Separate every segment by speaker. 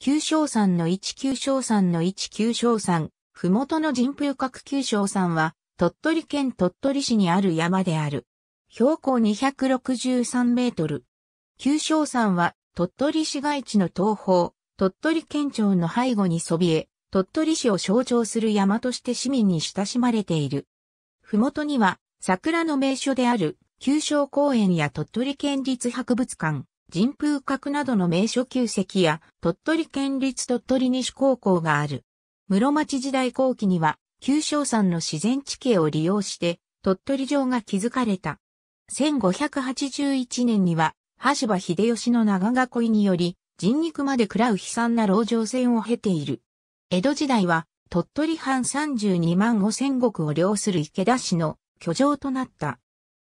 Speaker 1: 九章山の一九章山の一九章山、ふもとの人風角九章山は、鳥取県鳥取市にある山である。標高263メートル。九章山は、鳥取市街地の東方、鳥取県庁の背後にそびえ、鳥取市を象徴する山として市民に親しまれている。ふもとには、桜の名所である、九章公園や鳥取県立博物館、神風閣などの名所旧跡や、鳥取県立鳥取西高校がある。室町時代後期には、旧正山の自然地形を利用して、鳥取城が築かれた。1581年には、羽柴秀吉の長囲いにより、人肉まで食らう悲惨な牢城戦を経ている。江戸時代は、鳥取藩32万5千石を領する池田氏の居城となった。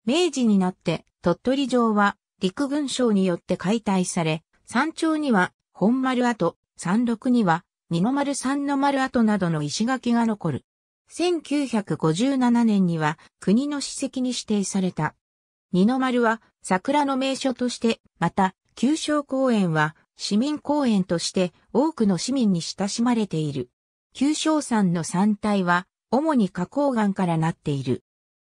Speaker 1: 明治になって、鳥取城は陸軍省によって解体され、山頂には本丸跡、山麓には二の丸三の丸跡などの石垣が残る。1957年には国の史跡に指定された。二の丸は桜の名所として、また、旧正公園は市民公園として多くの市民に親しまれている。旧正山の山体は主に花崗岩からなっている。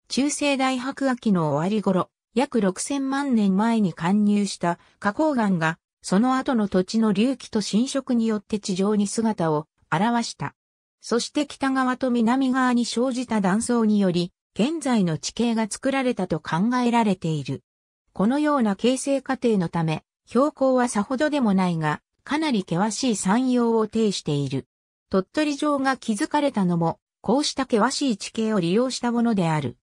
Speaker 1: 中世大白亜紀の終わり頃、約6000万年前に貫入した花崗岩が、その後の土地の隆起と侵食によって地上に姿を現した。そして北側と南側に生じた断層により、現在の地形が作られたと考えられている。このような形成過程のため、標高はさほどでもないが、かなり険しい山陽を呈している。鳥取城が築かれたのも、こうした険しい地形を利用したものである。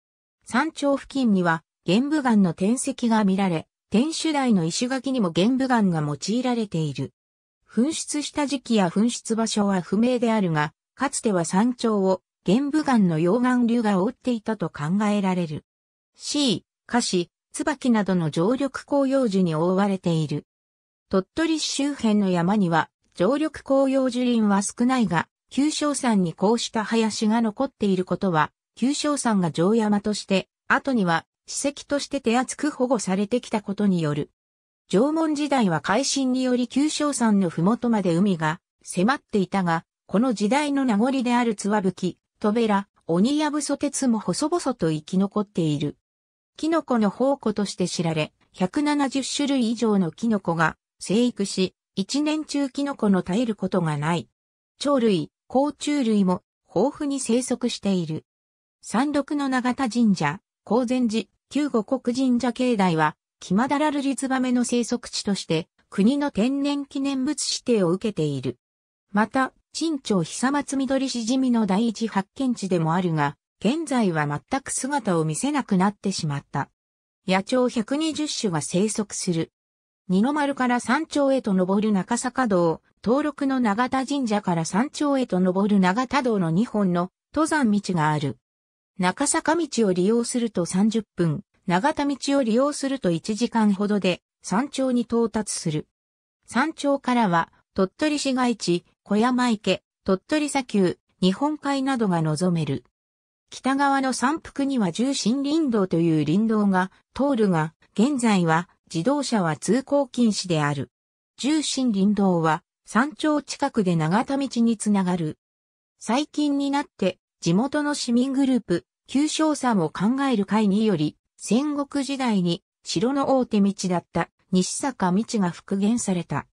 Speaker 1: 山頂付近には玄武岩の天石が見られ、天守台の石垣にも玄武岩が用いられている。噴出した時期や噴出場所は不明であるが、かつては山頂を玄武岩の溶岩流が覆っていたと考えられる。C、歌詞、椿などの常緑紅葉樹に覆われている。鳥取市周辺の山には、常緑紅葉樹林は少ないが、旧正山にこうした林が残っていることは、旧正山が城山として、後には史跡として手厚く保護されてきたことによる。縄文時代は改新により旧正山の麓まで海が迫っていたが、この時代の名残であるツワブキ、トベラ、鬼やぶそ鉄も細々と生き残っている。キノコの宝庫として知られ、170種類以上のキノコが生育し、一年中キノコの絶えることがない。鳥類、甲虫類も豊富に生息している。山麓の長田神社、高禅寺、旧五国神社境内は、キマダラルリツバメの生息地として、国の天然記念物指定を受けている。また、陳町久松緑しじみの第一発見地でもあるが、現在は全く姿を見せなくなってしまった。野鳥120種が生息する。二の丸から山頂へと登る中坂道、登録の長田神社から山頂へと登る長田道の2本の登山道がある。中坂道を利用すると30分、長田道を利用すると1時間ほどで山頂に到達する。山頂からは鳥取市街地、小山池、鳥取砂丘、日本海などが望める。北側の山腹には重心林道という林道が通るが、現在は自動車は通行禁止である。重心林道は山頂近くで長田道につながる。最近になって地元の市民グループ旧称山を考える会により、戦国時代に城の大手道だった西坂道が復元された。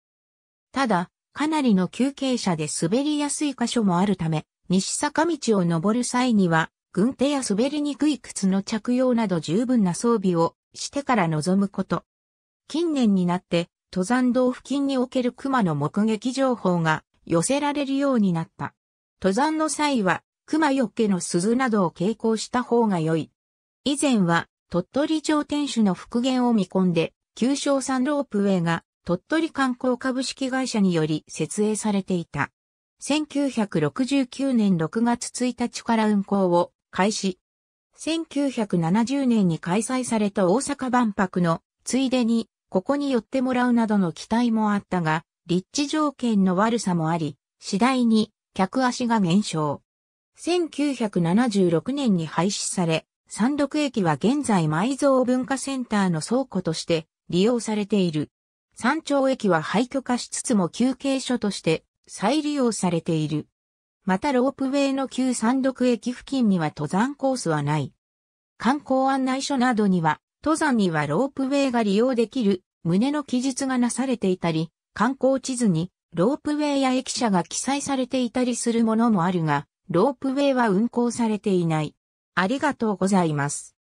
Speaker 1: ただ、かなりの休憩者で滑りやすい箇所もあるため、西坂道を登る際には、軍手や滑りにくい靴の着用など十分な装備をしてから望むこと。近年になって、登山道付近における熊の目撃情報が寄せられるようになった。登山の際は、熊よけの鈴などを携行した方が良い。以前は、鳥取城天守の復元を見込んで、旧正山ロープウェイが鳥取観光株式会社により設営されていた。1969年6月1日から運行を開始。1970年に開催された大阪万博のついでにここに寄ってもらうなどの期待もあったが、立地条件の悪さもあり、次第に客足が減少。1976年に廃止され、三陸駅は現在埋蔵文化センターの倉庫として利用されている。山頂駅は廃墟化しつつも休憩所として再利用されている。またロープウェイの旧山陸駅付近には登山コースはない。観光案内所などには、登山にはロープウェイが利用できる旨の記述がなされていたり、観光地図にロープウェイや駅舎が記載されていたりするものもあるが、ロープウェイは運行されていない。ありがとうございます。